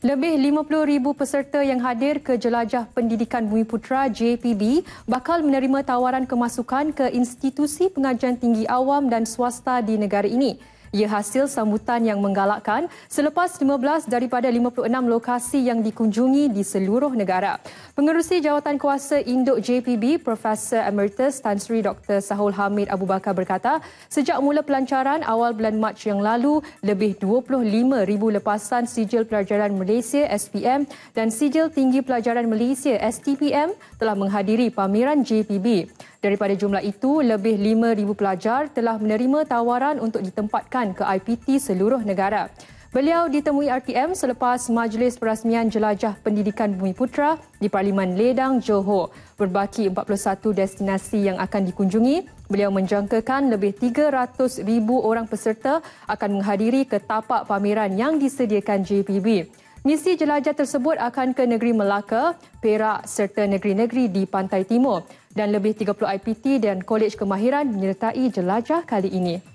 Lebih 50,000 peserta yang hadir ke Jelajah Pendidikan Bumi Putra JPB bakal menerima tawaran kemasukan ke institusi pengajian tinggi awam dan swasta di negara ini ia hasil sambutan yang menggalakkan selepas 15 daripada 56 lokasi yang dikunjungi di seluruh negara. Pengerusi Jawatan Kuasa Induk JPB, Profesor Emeritus Tan Sri Dr. Sahul Hamid Abu Bakar berkata, sejak mula pelancaran awal bulan Mac yang lalu, lebih 25,000 lepasan sijil pelajaran Malaysia SPM dan sijil tinggi pelajaran Malaysia STPM telah menghadiri pameran JPB. Daripada jumlah itu, lebih 5,000 pelajar telah menerima tawaran untuk ditempatkan ke IPT seluruh negara. Beliau ditemui RTM selepas Majlis Perasmian Jelajah Pendidikan Bumi Putra di Parlimen Ledang, Johor. Berbaki 41 destinasi yang akan dikunjungi, beliau menjangkakan lebih 300,000 orang peserta akan menghadiri ke tapak pameran yang disediakan JPB. Misi jelajah tersebut akan ke negeri Melaka, Perak serta negeri-negeri di Pantai Timur dan lebih 30 IPT dan Kolej Kemahiran menyertai jelajah kali ini.